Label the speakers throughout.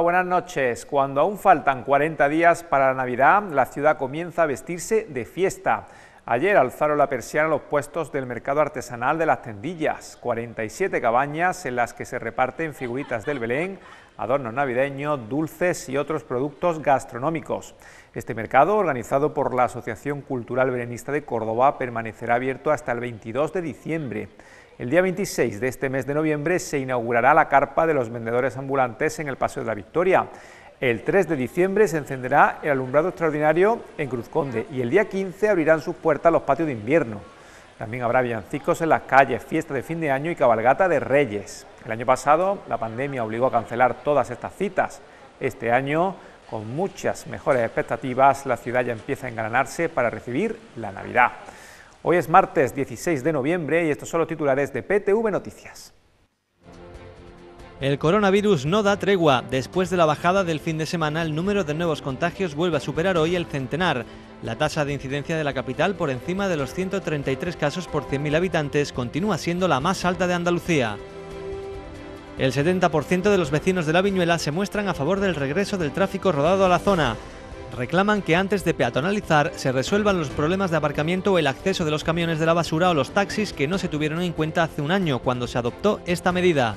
Speaker 1: buenas noches. Cuando aún faltan 40 días para la Navidad, la ciudad comienza a vestirse de fiesta. Ayer alzaron la persiana los puestos del mercado artesanal de las tendillas, 47 cabañas en las que se reparten figuritas del Belén, adornos navideños, dulces y otros productos gastronómicos. Este mercado, organizado por la Asociación Cultural Belenista de Córdoba, permanecerá abierto hasta el 22 de diciembre. El día 26 de este mes de noviembre se inaugurará la carpa de los vendedores ambulantes en el Paseo de la Victoria. El 3 de diciembre se encenderá el alumbrado extraordinario en Cruz Conde y el día 15 abrirán sus puertas los patios de invierno. También habrá villancicos en las calles, fiesta de fin de año y cabalgata de reyes. El año pasado la pandemia obligó a cancelar todas estas citas. Este año, con muchas mejores expectativas, la ciudad ya empieza a engranarse para recibir la Navidad. Hoy es martes 16 de noviembre y estos son los titulares de PTV Noticias.
Speaker 2: El coronavirus no da tregua. Después de la bajada del fin de semana, el número de nuevos contagios vuelve a superar hoy el centenar. La tasa de incidencia de la capital por encima de los 133 casos por 100.000 habitantes continúa siendo la más alta de Andalucía. El 70% de los vecinos de la Viñuela se muestran a favor del regreso del tráfico rodado a la zona reclaman que antes de peatonalizar se resuelvan los problemas de aparcamiento o el acceso de los camiones de la basura o los taxis que no se tuvieron en cuenta hace un año cuando se adoptó esta medida.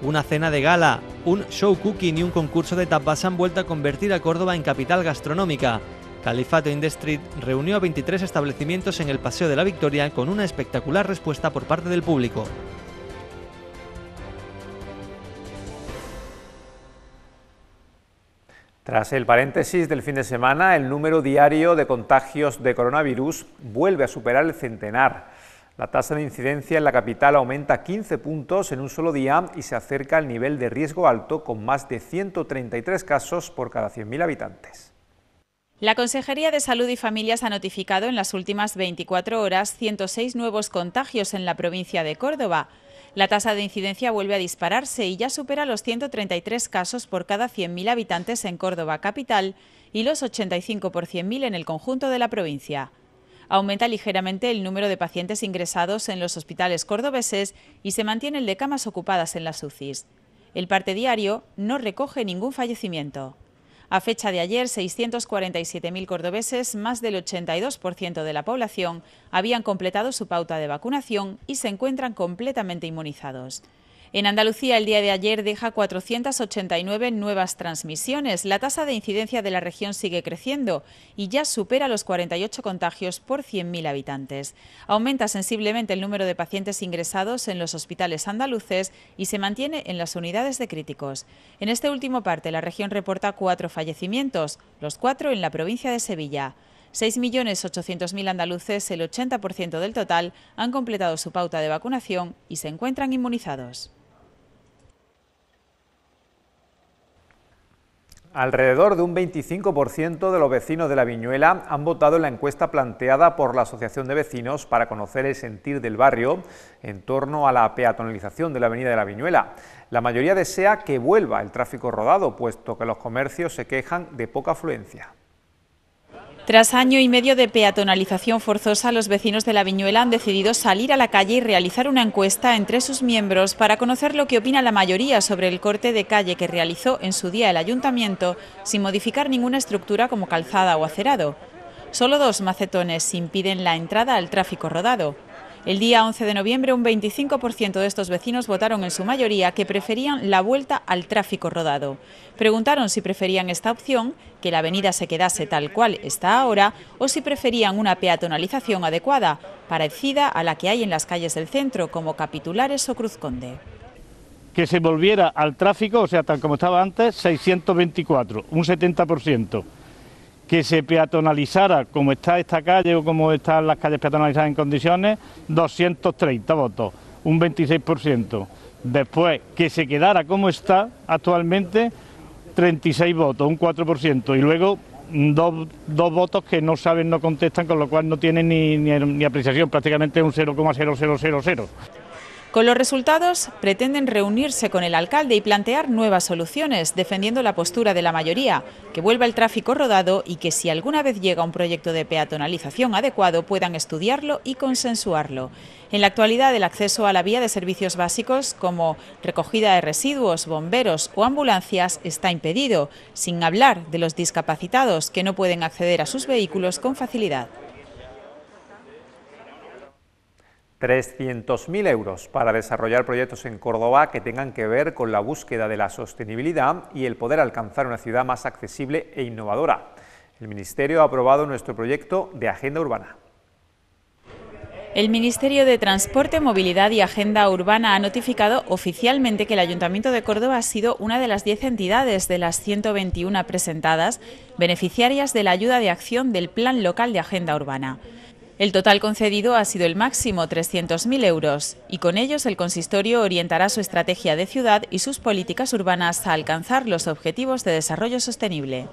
Speaker 2: Una cena de gala, un show cooking y un concurso de tapas han vuelto a convertir a Córdoba en capital gastronómica. Califato Industry reunió a 23 establecimientos en el Paseo de la Victoria con una espectacular respuesta por parte del público.
Speaker 1: Tras el paréntesis del fin de semana, el número diario de contagios de coronavirus vuelve a superar el centenar. La tasa de incidencia en la capital aumenta 15 puntos en un solo día y se acerca al nivel de riesgo alto con más de 133 casos por cada 100.000 habitantes.
Speaker 3: La Consejería de Salud y Familias ha notificado en las últimas 24 horas 106 nuevos contagios en la provincia de Córdoba. La tasa de incidencia vuelve a dispararse y ya supera los 133 casos por cada 100.000 habitantes en Córdoba capital y los 85 por 100.000 en el conjunto de la provincia. Aumenta ligeramente el número de pacientes ingresados en los hospitales cordobeses y se mantiene el de camas ocupadas en las UCIs. El parte diario no recoge ningún fallecimiento. A fecha de ayer, 647.000 cordobeses, más del 82% de la población, habían completado su pauta de vacunación y se encuentran completamente inmunizados. En Andalucía, el día de ayer deja 489 nuevas transmisiones. La tasa de incidencia de la región sigue creciendo y ya supera los 48 contagios por 100.000 habitantes. Aumenta sensiblemente el número de pacientes ingresados en los hospitales andaluces y se mantiene en las unidades de críticos. En este último parte, la región reporta cuatro fallecimientos, los cuatro en la provincia de Sevilla. 6.800.000 andaluces, el 80% del total, han completado su pauta de vacunación y se encuentran inmunizados.
Speaker 1: Alrededor de un 25% de los vecinos de la Viñuela han votado en la encuesta planteada por la Asociación de Vecinos para conocer el sentir del barrio en torno a la peatonalización de la Avenida de la Viñuela. La mayoría desea que vuelva el tráfico rodado, puesto que los comercios se quejan de poca afluencia.
Speaker 3: Tras año y medio de peatonalización forzosa, los vecinos de la Viñuela han decidido salir a la calle y realizar una encuesta entre sus miembros para conocer lo que opina la mayoría sobre el corte de calle que realizó en su día el ayuntamiento sin modificar ninguna estructura como calzada o acerado. Solo dos macetones impiden la entrada al tráfico rodado. El día 11 de noviembre, un 25% de estos vecinos votaron en su mayoría que preferían la vuelta al tráfico rodado. Preguntaron si preferían esta opción, que la avenida se quedase tal cual está ahora, o si preferían una peatonalización adecuada, parecida a la que hay en las calles del centro, como Capitulares o Cruz Conde.
Speaker 4: Que se volviera al tráfico, o sea, tal como estaba antes, 624, un 70% que se peatonalizara, como está esta calle o como están las calles peatonalizadas en condiciones, 230 votos, un 26%. Después, que se quedara como está actualmente, 36 votos, un 4%. Y luego, mm, dos, votos que no saben, no contestan, con lo cual no tienen ni, ni apreciación, prácticamente un 0,0000.
Speaker 3: Con los resultados, pretenden reunirse con el alcalde y plantear nuevas soluciones, defendiendo la postura de la mayoría, que vuelva el tráfico rodado y que si alguna vez llega un proyecto de peatonalización adecuado puedan estudiarlo y consensuarlo. En la actualidad, el acceso a la vía de servicios básicos como recogida de residuos, bomberos o ambulancias está impedido, sin hablar de los discapacitados que no pueden acceder a sus vehículos con facilidad.
Speaker 1: 300.000 euros para desarrollar proyectos en Córdoba que tengan que ver con la búsqueda de la sostenibilidad y el poder alcanzar una ciudad más accesible e innovadora. El Ministerio ha aprobado nuestro proyecto de Agenda Urbana.
Speaker 3: El Ministerio de Transporte, Movilidad y Agenda Urbana ha notificado oficialmente que el Ayuntamiento de Córdoba ha sido una de las 10 entidades de las 121 presentadas beneficiarias de la ayuda de acción del Plan Local de Agenda Urbana. El total concedido ha sido el máximo 300.000 euros y con ellos el consistorio orientará su estrategia de ciudad y sus políticas urbanas a alcanzar los objetivos de desarrollo sostenible.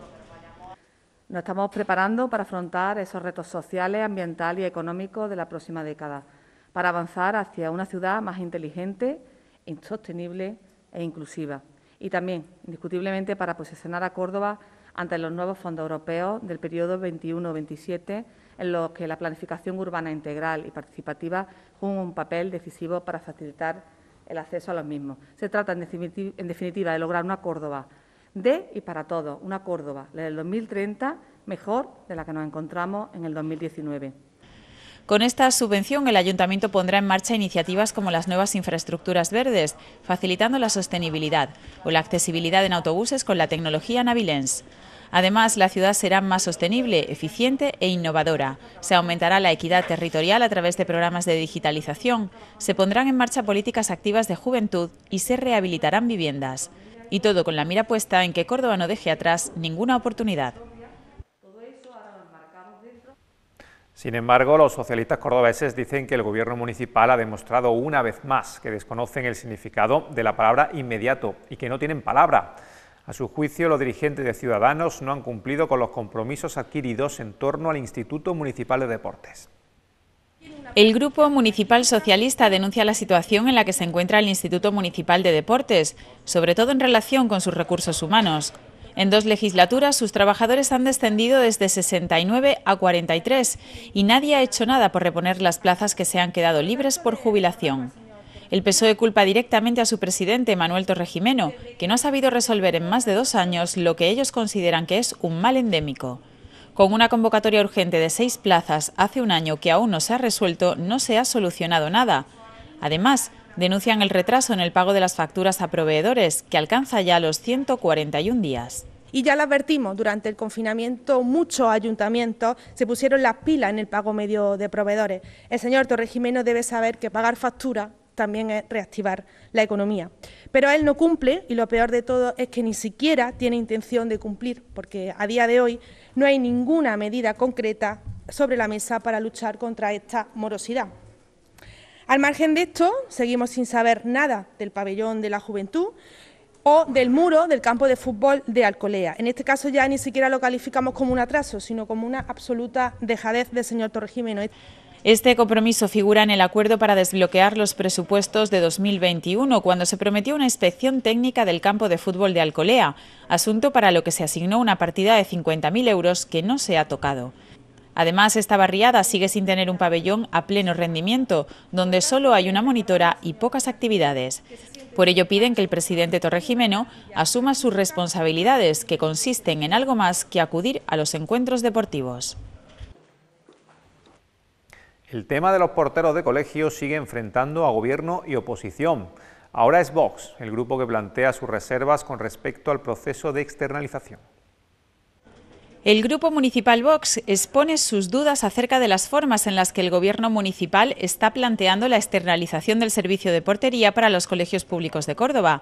Speaker 5: Nos
Speaker 6: estamos preparando para afrontar esos retos sociales, ambientales y económicos de la próxima década, para avanzar hacia una ciudad más inteligente, sostenible e inclusiva. Y también, indiscutiblemente, para posicionar a Córdoba ante los nuevos fondos europeos del periodo 21-27 en lo que la planificación urbana integral y participativa juega un papel decisivo para facilitar el acceso a los mismos. Se trata, en definitiva, de lograr una Córdoba de y para todos, una Córdoba, del 2030, mejor de la que nos encontramos en el 2019.
Speaker 3: Con esta subvención, el Ayuntamiento pondrá en marcha iniciativas como las nuevas infraestructuras verdes, facilitando la sostenibilidad o la accesibilidad en autobuses con la tecnología Navilens. Además, la ciudad será más sostenible, eficiente e innovadora. Se aumentará la equidad territorial a través de programas de digitalización, se pondrán en marcha políticas activas de juventud y se rehabilitarán viviendas. Y todo con la mira puesta en que Córdoba no deje atrás ninguna oportunidad.
Speaker 1: Sin embargo, los socialistas cordobeses dicen que el gobierno municipal ha demostrado una vez más que desconocen el significado de la palabra inmediato y que no tienen palabra. A su juicio, los dirigentes de Ciudadanos no han cumplido con los compromisos adquiridos en torno al Instituto Municipal de Deportes.
Speaker 3: El Grupo Municipal Socialista denuncia la situación en la que se encuentra el Instituto Municipal de Deportes, sobre todo en relación con sus recursos humanos. En dos legislaturas sus trabajadores han descendido desde 69 a 43 y nadie ha hecho nada por reponer las plazas que se han quedado libres por jubilación. El PSOE culpa directamente a su presidente, Manuel Torregimeno, que no ha sabido resolver en más de dos años lo que ellos consideran que es un mal endémico. Con una convocatoria urgente de seis plazas hace un año que aún no se ha resuelto, no se ha solucionado nada. Además, denuncian el retraso en el pago de las facturas a proveedores, que alcanza ya los 141 días.
Speaker 6: Y ya lo advertimos, durante el confinamiento muchos ayuntamientos se pusieron las pilas en el pago medio de proveedores. El señor Torregimeno debe saber que pagar factura también es reactivar la economía. Pero él no cumple y lo peor de todo es que ni siquiera tiene intención de cumplir, porque a día de hoy no hay ninguna medida concreta sobre la mesa para luchar contra esta morosidad. Al margen de esto, seguimos sin saber nada del pabellón de la juventud o del muro del campo de fútbol de Alcolea. En este caso ya ni siquiera lo calificamos como un atraso, sino como una absoluta dejadez del señor Torre
Speaker 3: este compromiso figura en el acuerdo para desbloquear los presupuestos de 2021, cuando se prometió una inspección técnica del campo de fútbol de Alcolea, asunto para lo que se asignó una partida de 50.000 euros que no se ha tocado. Además, esta barriada sigue sin tener un pabellón a pleno rendimiento, donde solo hay una monitora y pocas actividades. Por ello piden que el presidente Torregimeno asuma sus responsabilidades, que consisten en algo más que acudir a los encuentros deportivos.
Speaker 1: El tema de los porteros de colegios sigue enfrentando a gobierno y oposición. Ahora es Vox, el grupo que plantea sus reservas con respecto al proceso de externalización.
Speaker 3: El Grupo Municipal Vox expone sus dudas acerca de las formas en las que el Gobierno Municipal está planteando la externalización del servicio de portería para los colegios públicos de Córdoba.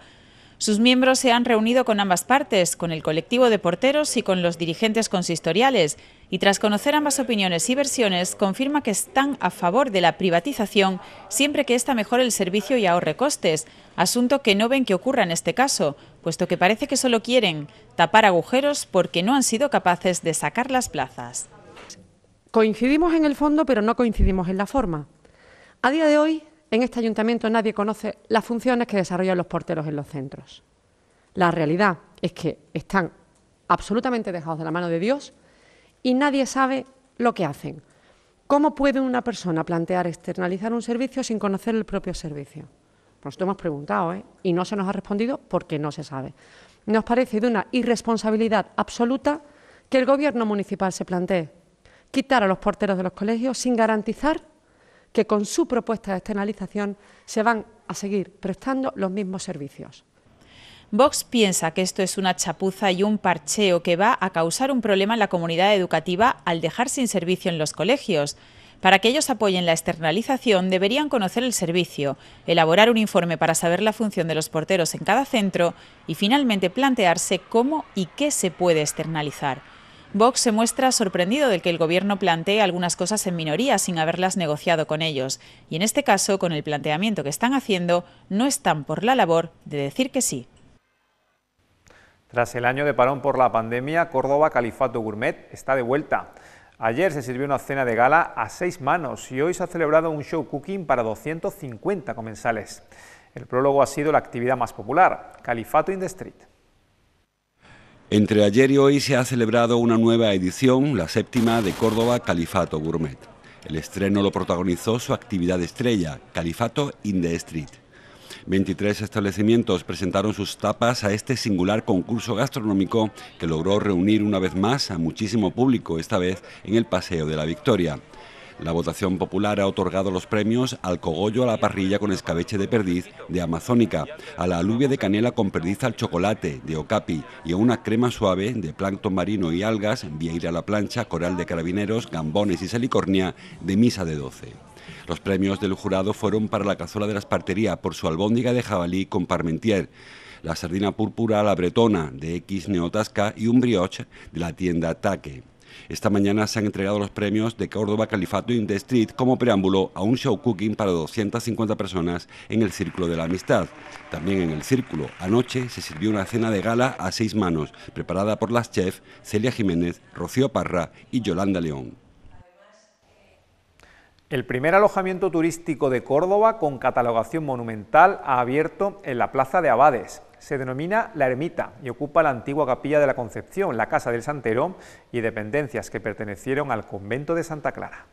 Speaker 3: Sus miembros se han reunido con ambas partes, con el colectivo de porteros y con los dirigentes consistoriales, y tras conocer ambas opiniones y versiones, confirma que están a favor de la privatización siempre que ésta mejore el servicio y ahorre costes, asunto que no ven que ocurra en este caso, puesto que parece que solo quieren tapar agujeros porque no han sido capaces de sacar las plazas.
Speaker 6: Coincidimos en el fondo, pero no coincidimos en la forma. A día de hoy, en este ayuntamiento nadie conoce las funciones que desarrollan los porteros en los centros. La realidad es que están absolutamente dejados de la mano de Dios y nadie sabe lo que hacen. ¿Cómo puede una persona plantear externalizar un servicio sin conocer el propio servicio? Nosotros pues hemos preguntado ¿eh? y no se nos ha respondido porque no se sabe. Nos parece de una irresponsabilidad absoluta que el Gobierno municipal se plantee quitar a los porteros de los colegios sin garantizar que con su propuesta de externalización se van a seguir prestando los mismos servicios.
Speaker 3: Vox piensa que esto es una chapuza y un parcheo que va a causar un problema en la comunidad educativa al dejar sin servicio en los colegios. Para que ellos apoyen la externalización deberían conocer el servicio, elaborar un informe para saber la función de los porteros en cada centro y finalmente plantearse cómo y qué se puede externalizar. Vox se muestra sorprendido del que el Gobierno plantee algunas cosas en minoría sin haberlas negociado con ellos, y en este caso, con el planteamiento que están haciendo, no están por la labor de decir que sí.
Speaker 1: Tras el año de parón por la pandemia, Córdoba Califato Gourmet está de vuelta. Ayer se sirvió una cena de gala a seis manos y hoy se ha celebrado un show cooking para 250 comensales. El prólogo ha sido la actividad más popular, Califato in the Street.
Speaker 7: Entre ayer y hoy se ha celebrado una nueva edición, la séptima de Córdoba Califato Gourmet. El estreno lo protagonizó su actividad estrella, Califato in the Street. 23 establecimientos presentaron sus tapas a este singular concurso gastronómico que logró reunir una vez más a muchísimo público, esta vez en el Paseo de la Victoria. La votación popular ha otorgado los premios al cogollo a la parrilla con escabeche de perdiz de Amazónica, a la alubia de canela con perdiz al chocolate de Ocapi y a una crema suave de plancton marino y algas, vieira a la plancha, coral de carabineros, gambones y salicornia de misa de doce. Los premios del jurado fueron para la cazuela de la espartería por su albóndiga de jabalí con parmentier la sardina púrpura a la bretona de X Neotasca y un brioche de la tienda Taque. Esta mañana se han entregado los premios de Córdoba Califato in the Street como preámbulo a un show cooking para 250 personas en el Círculo de la Amistad. También en el Círculo, anoche se sirvió una cena de gala a seis manos, preparada por las chefs Celia Jiménez, Rocío Parra y Yolanda León.
Speaker 1: El primer alojamiento turístico de Córdoba con catalogación monumental ha abierto en la Plaza de Abades se denomina la ermita y ocupa la antigua capilla de la Concepción, la casa del santero y dependencias que pertenecieron al convento de Santa Clara.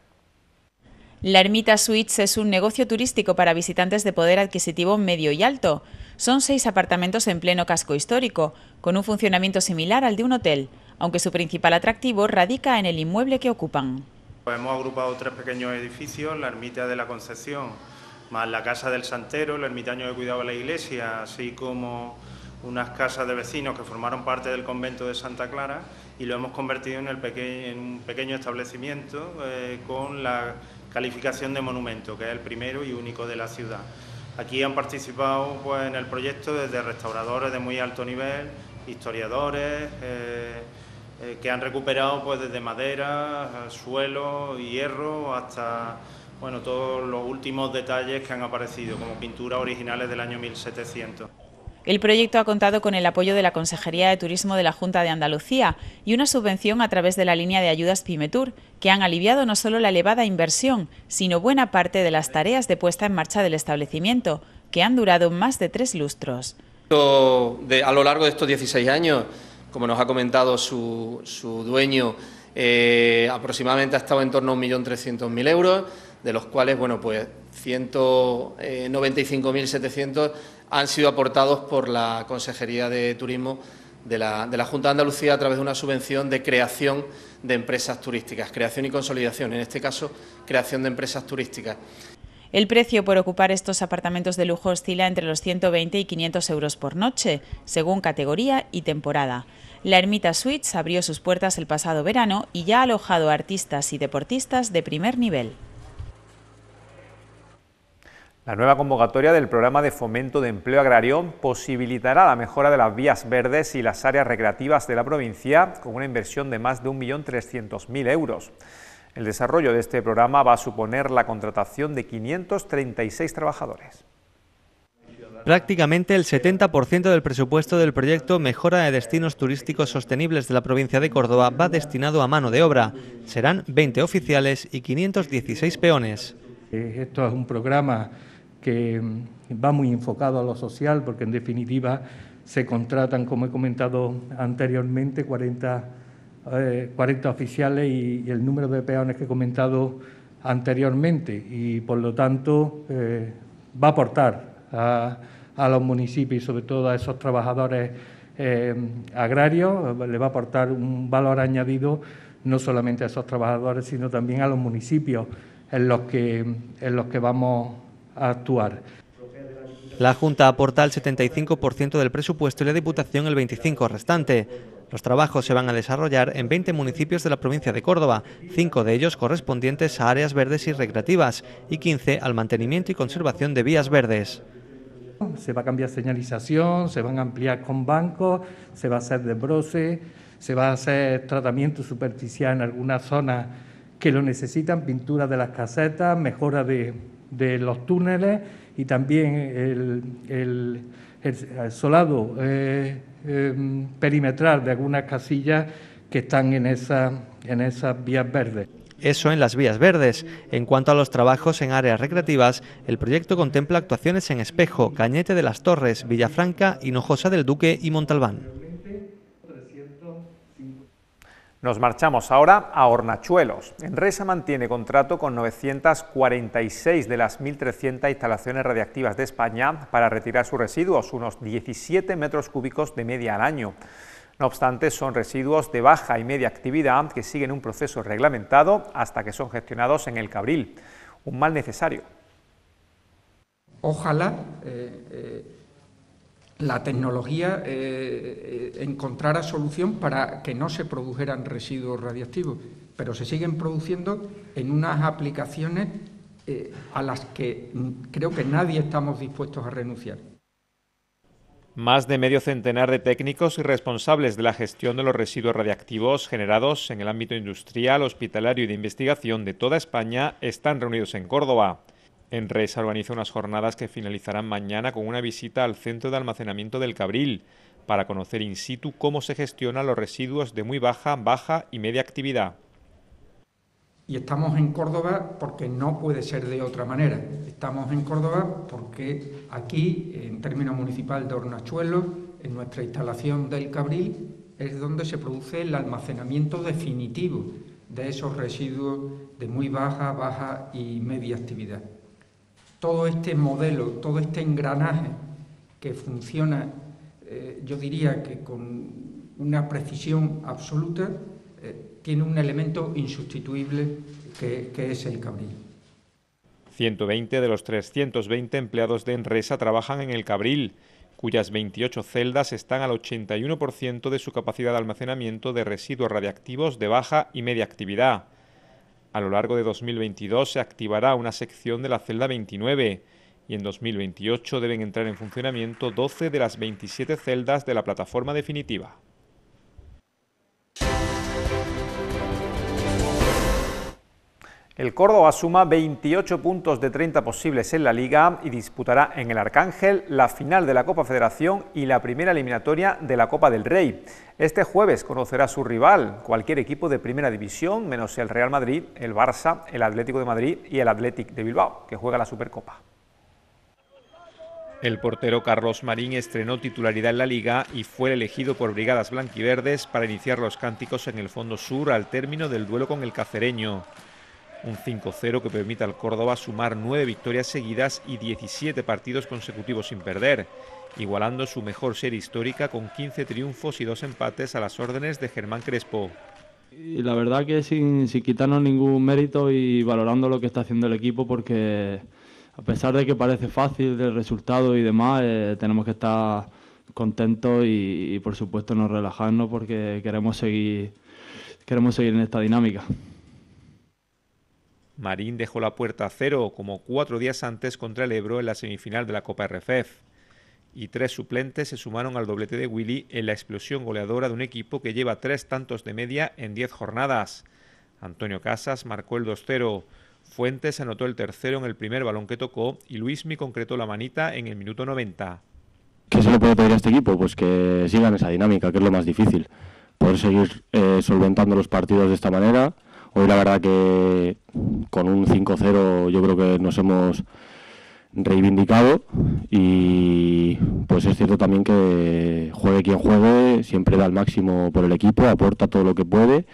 Speaker 3: La Ermita Suites es un negocio turístico para visitantes de poder adquisitivo medio y alto. Son seis apartamentos en pleno casco histórico, con un funcionamiento similar al de un hotel, aunque su principal atractivo radica en el inmueble que ocupan.
Speaker 4: Hemos agrupado tres pequeños edificios, la Ermita de la Concepción, más la casa del santero, el ermitaño que cuidaba la iglesia, así como unas casas de vecinos que formaron parte del convento de Santa Clara y lo hemos convertido en, el pequeño en un pequeño establecimiento eh, con la calificación de monumento, que es el primero y único de la ciudad. Aquí han participado pues, en el proyecto desde restauradores de muy alto nivel, historiadores, eh, eh, que han recuperado pues, desde madera, suelo, hierro, hasta bueno, todos los últimos detalles que han aparecido como pinturas originales del año 1700.
Speaker 3: El proyecto ha contado con el apoyo de la Consejería de Turismo de la Junta de Andalucía y una subvención a través de la línea de ayudas Pimetur, que han aliviado no solo la elevada inversión, sino buena parte de las tareas de puesta en marcha del establecimiento, que han durado más de tres lustros.
Speaker 2: a
Speaker 1: lo largo de estos 16 años, como nos ha comentado su, su dueño, eh, aproximadamente ha estado en torno a 1.300.000 euros de los cuales, bueno, pues 195.700 eh, han sido aportados por la Consejería de Turismo de la, Junta de Andalucía a través de una subvención de creación de empresas turísticas, creación y consolidación, en este caso, creación de empresas turísticas.
Speaker 3: El precio por ocupar estos apartamentos de lujo oscila entre los 120 y 500 euros por noche, según categoría y temporada. La Ermita Suites abrió sus puertas el pasado verano y ya ha alojado artistas y deportistas de primer nivel.
Speaker 1: La nueva convocatoria del programa de fomento de empleo agrario posibilitará la mejora de las vías verdes y las áreas recreativas de la provincia con una inversión de más de 1.300.000 euros. El desarrollo de este programa va a suponer la contratación de 536 trabajadores.
Speaker 2: Prácticamente el 70% del presupuesto del proyecto Mejora de Destinos Turísticos Sostenibles de la provincia de Córdoba va destinado a mano de
Speaker 4: obra. Serán 20 oficiales y 516 peones. Eh, esto es un programa que mm, va muy enfocado a lo social, porque en definitiva se contratan, como he comentado anteriormente, 40, 40 eh, oficiales y, el número de peones que he comentado anteriormente. Y por lo tanto eh, va a aportar a, los municipios y sobre todo a esos trabajadores eh, agrarios, le va a aportar un valor añadido no solamente a esos trabajadores, sino también a los municipios en los que, en los que vamos la Junta aporta el 75% del presupuesto y
Speaker 2: la Diputación el 25% restante. Los trabajos se van a desarrollar en 20 municipios de la provincia de Córdoba, cinco de ellos correspondientes a áreas verdes y recreativas y 15 al mantenimiento
Speaker 4: y conservación de vías verdes. Se va a cambiar señalización, se van a ampliar con bancos, se va a hacer desbroce, se va a hacer tratamiento superficial en algunas zonas que lo necesitan, pintura de las casetas, mejora de, de los túneles y también el, solado eh, em, perimetral de algunas casillas que están en, esa, en
Speaker 2: esas vías verdes. Eso en las vías verdes. En cuanto a los trabajos en áreas recreativas, el proyecto contempla actuaciones en Espejo, Cañete de las Torres, Villafranca, Hinojosa del Duque y Montalbán. Nos marchamos ahora
Speaker 1: a Hornachuelos. Enresa mantiene contrato con 946 de las 1.300 instalaciones radiactivas de España para retirar sus residuos, unos 17 metros cúbicos de media al año. No obstante, son residuos de baja y media actividad que siguen un proceso reglamentado hasta que son gestionados en el Cabril, un mal necesario.
Speaker 5: Ojalá eh, eh, la tecnología eh, eh, encontrara solución para que no se produjeran residuos radiactivos, pero se siguen produciendo en unas aplicaciones eh, a las que creo que nadie estamos dispuestos a renunciar.
Speaker 1: Más de medio centenar de técnicos y responsables de la gestión de los residuos radiactivos generados en el ámbito industrial, hospitalario y de investigación de toda España están reunidos en Córdoba. En Resa organiza unas jornadas que finalizarán mañana con una visita al centro de almacenamiento del Cabril para conocer in situ cómo se gestionan los residuos de muy baja, baja y media actividad.
Speaker 5: Y estamos en Córdoba porque no puede ser de otra manera. Estamos en Córdoba porque aquí, en término municipal de Hornachuelo, en nuestra instalación del Cabril, es donde se produce el almacenamiento definitivo de esos residuos de muy baja, baja y media actividad todo este modelo, todo este engranaje que funciona, eh, yo diría que con una precisión absoluta, eh, tiene un elemento insustituible que, que es el cabril.
Speaker 1: 120 de los 320 empleados de Enresa trabajan en el Cabril, cuyas 28 celdas están al 81% de su capacidad de almacenamiento de residuos radiactivos de baja y media actividad. A lo largo de 2022 se activará una sección de la celda 29 y en 2028 deben entrar en funcionamiento 12 de las 27 celdas de la plataforma definitiva. El Córdoba suma 28 puntos de 30 posibles en la Liga y disputará en el Arcángel la final de la Copa Federación y la primera eliminatoria de la Copa del Rey. Este jueves conocerá a su rival, cualquier equipo de primera división, menos el Real Madrid, el Barça, el Atlético de Madrid y el Athletic de Bilbao, que juega la Supercopa. El portero Carlos Marín estrenó titularidad en la liga y fue elegido por Brigadas Blanquiverdes para iniciar los cánticos en el fondo sur al término del duelo con el cacereño un 5-0 que permite al Córdoba sumar nueve victorias seguidas y 17 partidos consecutivos sin perder, igualando su mejor serie histórica con 15 triunfos y dos empates a las órdenes de Germán Crespo.
Speaker 2: Y la verdad que sin, quitarnos ningún mérito y valorando lo que está haciendo el equipo porque a pesar de que parece fácil el resultado y demás, eh, tenemos que estar contentos y, y por supuesto no relajarnos porque queremos seguir, queremos seguir en esta dinámica.
Speaker 1: Marín dejó la puerta a cero como cuatro días antes contra el Ebro en la semifinal de la Copa RFF. Y tres suplentes se sumaron al doblete de Willy en la explosión goleadora de un equipo que lleva tres tantos de media en diez jornadas. Antonio Casas marcó el 2-0. Fuentes anotó el tercero en el primer balón que tocó y Luismi concretó la manita en el minuto 90.
Speaker 4: ¿Qué se le puede pedir a este equipo? Pues que sigan esa dinámica, que es lo más difícil. Poder seguir eh, solventando los partidos de esta manera Hoy la verdad que con un 5-0 yo creo que nos hemos reivindicado y pues es cierto también que juegue quien juegue, siempre da el máximo por el equipo, aporta todo lo que puede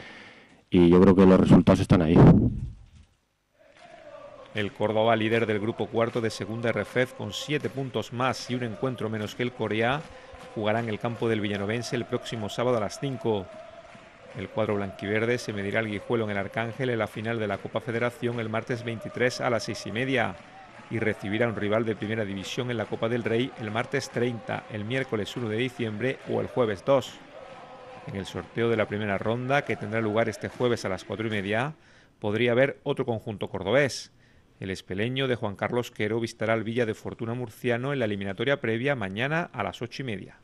Speaker 4: y yo creo que los resultados están ahí.
Speaker 1: El Córdoba, líder del grupo cuarto de segunda RFEF e con siete puntos más y un encuentro menos que el Corea, jugará en el campo del Villanovense el próximo sábado a las 5. El cuadro blanquiverde se medirá al Guijuelo en el Arcángel en la final de la Copa Federación el martes 23 a las 6 y media y recibirá un rival de primera división en la Copa del Rey el martes 30, el miércoles 1 de diciembre o el jueves 2. En el sorteo de la primera ronda, que tendrá lugar este jueves a las 4 y media, podría haber otro conjunto cordobés. El espeleño de Juan Carlos Quero visitará el Villa de Fortuna Murciano en la eliminatoria previa mañana a las 8 y media.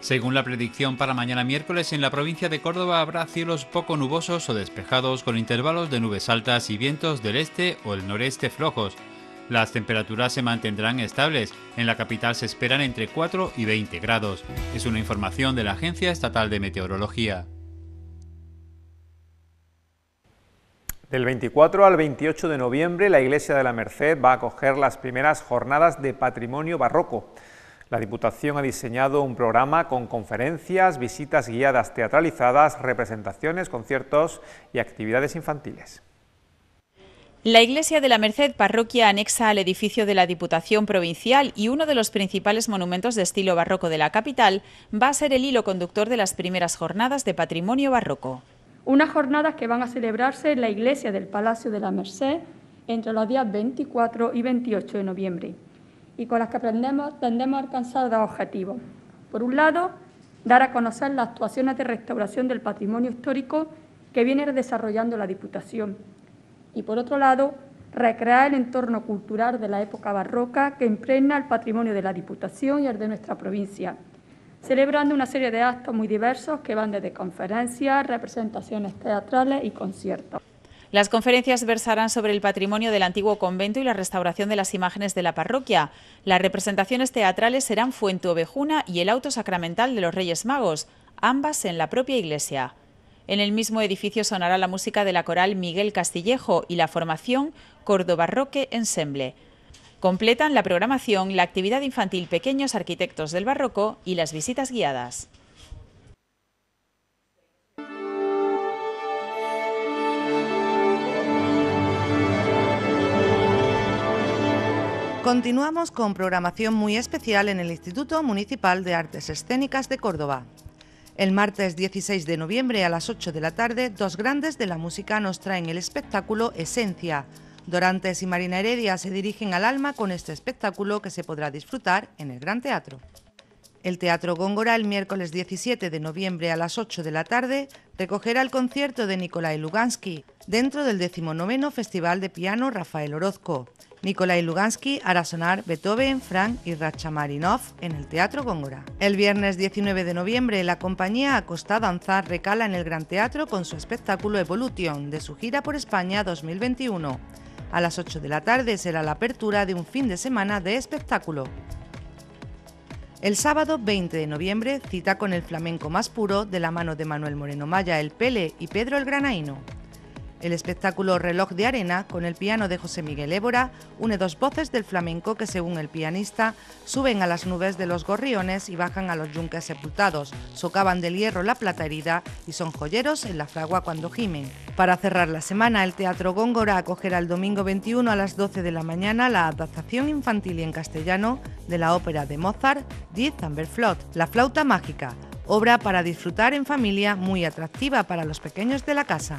Speaker 1: Según la predicción para mañana miércoles, en la provincia de Córdoba habrá cielos poco nubosos o despejados con intervalos de nubes altas y vientos del este o el noreste flojos. Las temperaturas se mantendrán estables, en la capital se esperan entre 4 y 20 grados. Es una información de la Agencia Estatal de Meteorología. Del 24 al 28 de noviembre, la Iglesia de la Merced va a acoger las primeras jornadas de patrimonio barroco. La Diputación ha diseñado un programa con conferencias, visitas guiadas teatralizadas, representaciones, conciertos y actividades infantiles.
Speaker 3: La Iglesia de la Merced, parroquia anexa al edificio de la Diputación Provincial y uno de los principales monumentos de estilo barroco de la capital, va a ser el hilo conductor de las primeras jornadas de patrimonio barroco. Una jornadas que van a celebrarse en la Iglesia del Palacio de la Merced entre los días 24 y 28 de noviembre y con las que aprendemos, tendemos a alcanzar dos objetivos. Por un lado, dar a conocer las actuaciones de restauración del patrimonio histórico que viene desarrollando la Diputación. Y por otro lado, recrear el entorno cultural de la época barroca que impregna el patrimonio de la Diputación y el de nuestra provincia, celebrando una serie de actos muy diversos que van desde conferencias, representaciones teatrales y conciertos. Las conferencias versarán sobre el patrimonio del antiguo convento y la restauración de las imágenes de la parroquia. Las representaciones teatrales serán Fuente Ovejuna y el auto sacramental de los Reyes Magos, ambas en la propia iglesia. En el mismo edificio sonará la música de la coral Miguel Castillejo y la formación Cordobarroque Ensemble. Completan la programación la actividad infantil Pequeños Arquitectos del Barroco y las visitas guiadas.
Speaker 6: Continuamos con programación muy especial en el Instituto Municipal de Artes Escénicas de Córdoba. El martes 16 de noviembre a las 8 de la tarde, dos grandes de la música nos traen el espectáculo Esencia. Dorantes y Marina Heredia se dirigen al alma con este espectáculo que se podrá disfrutar en el Gran Teatro. El Teatro Góngora el miércoles 17 de noviembre a las 8 de la tarde recogerá el concierto de Nikolai Lugansky dentro del 19 Festival de Piano Rafael Orozco. Nikolai Lugansky hará sonar Beethoven, Frank y Rachmaninov en el Teatro Góngora. El viernes 19 de noviembre, la compañía Acosta Danzar recala en el Gran Teatro con su espectáculo Evolution de su gira por España 2021. A las 8 de la tarde será la apertura de un fin de semana de espectáculo. El sábado 20 de noviembre, cita con el flamenco más puro de la mano de Manuel Moreno Maya, el Pele y Pedro el Granaino. El espectáculo Reloj de Arena, con el piano de José Miguel Évora, une dos voces del flamenco que, según el pianista, suben a las nubes de los gorriones y bajan a los yunques sepultados, socavan del hierro la plata herida y son joyeros en la fragua cuando gimen. Para cerrar la semana, el Teatro Góngora acogerá el domingo 21 a las 12 de la mañana la adaptación infantil y en castellano de la ópera de Mozart, Die Zamberflot, La flauta mágica, obra para disfrutar en familia muy atractiva para los pequeños de la casa.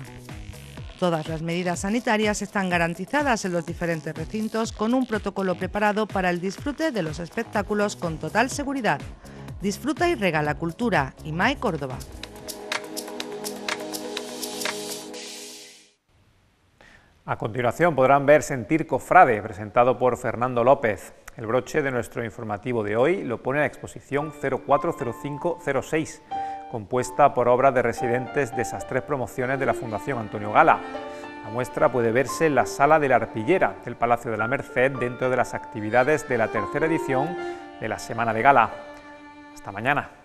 Speaker 6: Todas las medidas sanitarias están garantizadas en los diferentes recintos con un protocolo preparado para el disfrute de los espectáculos con total seguridad. Disfruta y regala cultura. IMAE Córdoba.
Speaker 1: A continuación podrán ver Sentir Cofrade, presentado por Fernando López. El broche de nuestro informativo de hoy lo pone la exposición 040506, compuesta por obras de residentes de esas tres promociones de la Fundación Antonio Gala. La muestra puede verse en la Sala de la Arpillera del Palacio de la Merced dentro de las actividades de la tercera edición de la Semana de Gala. Hasta mañana.